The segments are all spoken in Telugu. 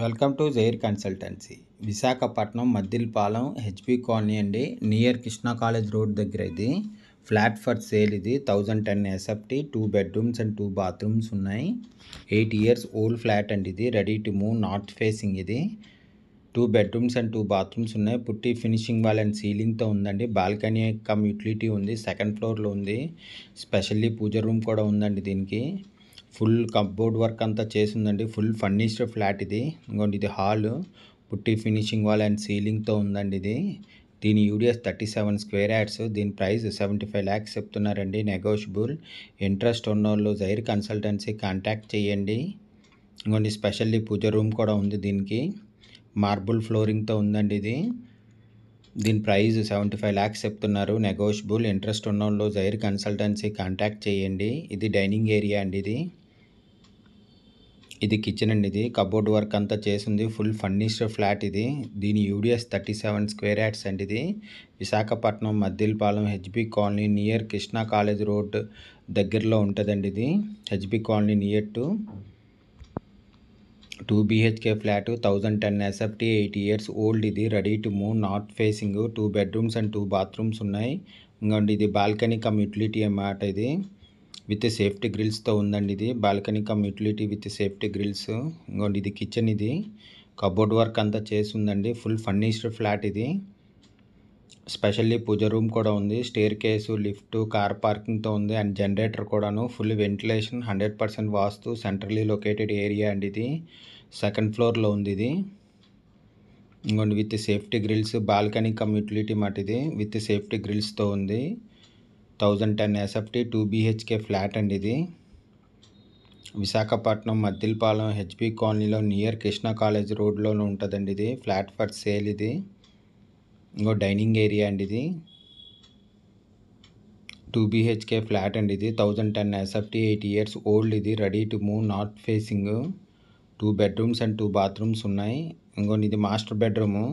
welcome to Jair consultancy Visakhapatnam Maddilapalem HP colony అండి నియర్ కృష్ణా కాలేజ్ రోడ్ దగ్గర ఇది ఫ్లాట్ ఫర్ సేల్ ఇది thousand ten SFT two bedrooms and two bathrooms ఉన్నాయి ఎయిట్ ఇయర్స్ ఓల్డ్ ఫ్లాట్ అండి ఇది ready to move north facing ఇది two bedrooms and two bathrooms ఉన్నాయి పుట్టి ఫినిషింగ్ వాల్ అండ్ సీలింగ్తో ఉందండి బాల్కనీ కమ్ యూటిలిటీ ఉంది సెకండ్ ఫ్లోర్లో ఉంది స్పెషల్లీ పూజ రూమ్ కూడా ఉందండి దీనికి ఫుల్ కప్బోర్డ్ వర్క్ అంతా చేసిందండి ఫుల్ ఫర్నిష్డ్ ఫ్లాట్ ఇది ఇంకోండి ఇది హాల్ పుట్టి ఫినిషింగ్ వాల్ అండ్ సీలింగ్తో ఉందండి ఇది దీని UDS thirty seven square yards దీని ప్రైస్ సెవెంటీ ఫైవ్ ల్యాక్స్ చెప్తున్నారండి నెగోషియబుల్ ఇంట్రెస్ట్ ఉన్నోళ్ళు జైర్ కన్సల్టెన్సీ కాంటాక్ట్ చేయండి ఇంకోండి స్పెషల్లీ పూజ రూమ్ కూడా ఉంది దీనికి మార్బుల్ ఫ్లోరింగ్తో ఉందండి ఇది దీని ప్రైస్ సెవెంటీ ఫైవ్ ల్యాక్స్ చెప్తున్నారు నెగోషియబుల్ ఇంట్రెస్ట్ ఉన్న వాళ్ళు జైర్ కన్సల్టెన్సీ కాంటాక్ట్ చేయండి ఇది డైనింగ్ ఏరియా అండి ఇది ఇది కిచెన్ అండి ఇది కబోర్డ్ వర్క్ అంతా చేసింది ఫుల్ ఫర్నిష్డ్ ఫ్లాట్ ఇది దీని UDS thirty seven square yards అండి ఇది Visakhapatnam Maddilapalem HB colony near Krishna college road దగ్గరలో ఉంటుందండి ఇది HB colony near to two BHK flat thousand ten SFT eight years old ఇది ready to move north facing two bedrooms and two bathrooms ఉన్నాయి ఇంకా ఇది బాల్కనీ కమ్ యూటిలిటీ అన్నమాట ఇది విత్ సేఫ్టీ గ్రిల్స్తో ఉందండి ఇది balcony cum utility with safety grills ఇంకోటి ఇది కిచెన్ ఇది కబోర్డ్ వర్క్ అంతా చేసి ఉందండి ఫుల్ ఫర్నిష్డ్ ఫ్లాట్ ఇది స్పెషల్లీ పూజ రూమ్ కూడా ఉంది స్టేర్ కేసు లిఫ్ట్ కార్ పార్కింగ్తో ఉంది అండ్ జనరేటర్ కూడాను full ventilation hundred percent vastu centrally located area అండి ఇది సెకండ్ ఫ్లోర్లో ఉంది ఇది ఇంకోండి with safety grills balcony cum utility మాట ఇది విత్ సేఫ్టీ గ్రిల్స్తో ఉంది thousand ten SFT two BHK flat అండి ఇది విశాఖపట్నం మద్దిల్పాలెం హెచ్పి కాలనీలో నియర్ కృష్ణా కాలేజ్ రోడ్లోనే ఉంటుందండి ఇది ఫ్లాట్ ఫర్ సేల్ ఇది ఇంకో డైనింగ్ ఏరియా అండి ఇది టూ బీహెచ్కే ఫ్లాట్ అండి ఇది thousand ten SFT eight years old ఇది ready to move north facing two bedrooms and two bathrooms ఉన్నాయి ఇంకో ఇది మాస్టర్ బెడ్రూము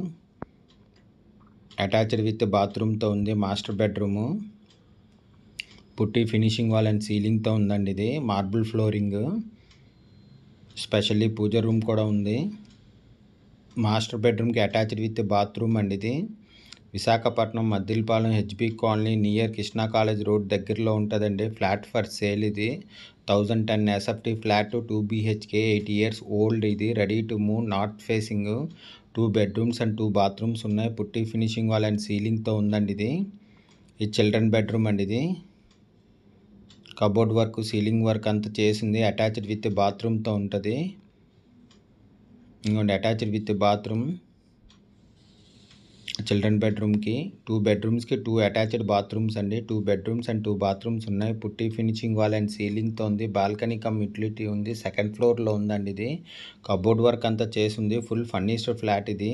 అటాచ్డ్ విత్ బాత్రూమ్తో ఉంది master bedroom putty finishing wall and సీలింగ్తో ఉందండి ఇది marble flooring specially puja room కూడా ఉంది మాస్టర్ బెడ్రూమ్కి అటాచ్డ్ విత్ బాత్రూమ్ అండి ఇది Visakhapatnam Maddilapalem HB colony near Krishna college road దగ్గరలో ఉంటుందండి ఫ్లాట్ ఫర్ సేల్ ఇది thousand ten SFT flat two BHK eight years old ఇది ready to move north facing two bedrooms and two bathrooms ఉన్నాయి పుట్టి ఫినిషింగ్ వాల్ అండ్ సీలింగ్తో ఉందండి ఇది ఇది చిల్డ్రన్ బెడ్రూమ్ అండి ఇది కబోర్డ్ వర్క్ సీలింగ్ వర్క్ అంతా చేసింది అటాచ్డ్ విత్ బాత్రూమ్తో ఉంటుంది ఇంకోండి అటాచ్డ్ విత్ బాత్రూమ్ చిల్డ్రన్ బెడ్రూమ్కి టూ బెడ్రూమ్స్కి టూ అటాచ్డ్ బాత్రూమ్స్ అండి two bedrooms and two bathrooms ఉన్నాయి పుట్టి ఫినిషింగ్ వాల్ అండ్ సీలింగ్తో ఉంది బాల్కనీ కమ్ యూటిలిటీ ఉంది సెకండ్ ఫ్లోర్లో ఉందండి ఇది కబోర్డ్ వర్క్ అంతా చేసింది ఫుల్ ఫర్నిష్డ్ ఫ్లాట్ ఇది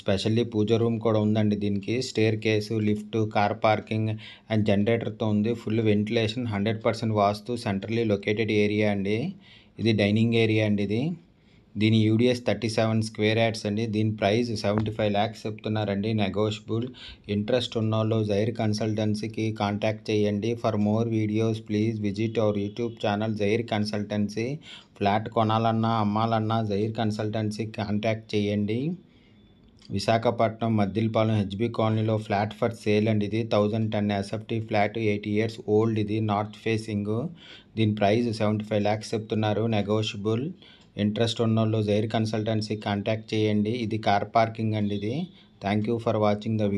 స్పెషల్లీ పూజ రూమ్ కూడా ఉందండి దీనికి staircase lift car parking and జనరేటర్తో ఉంది full ventilation hundred percent vastu centrally located area అండి ఇది డైనింగ్ ఏరియా అండి ఇది దీని UDS thirty seven square yards అండి దీని ప్రైస్ సెవెంటీ ఫైవ్ ల్యాక్స్ చెప్తున్నారండి నెగోషియబుల్ ఇంట్రెస్ట్ ఉన్న వాళ్ళు జైర్ కన్సల్టెన్సీకి కాంటాక్ట్ చేయండి for more videos please visit our YouTube channel Jair consultancy flat కొనాలన్నా అమ్మాలన్నా జైర్ కన్సల్టెన్సీకి కాంటాక్ట్ చేయండి విశాఖపట్నం మద్దిలపాలెం హెచ్బి కాలనీలో ఫ్లాట్ ఫర్ సేల్ అండి ఇది thousand ten SFT flat eight years old ఇది నార్త్ ఫేసింగ్ దీని ప్రైస్ సెవెంటీ ఫైవ్ ల్యాక్స్ చెప్తున్నారు నెగోషియబుల్ ఇంట్రెస్ట్ ఉన్న వాళ్ళు జైర్ కన్సల్టెన్సీ కాంటాక్ట్ చేయండి ఇది కార్ పార్కింగ్ అండి ఇది thank you for watching the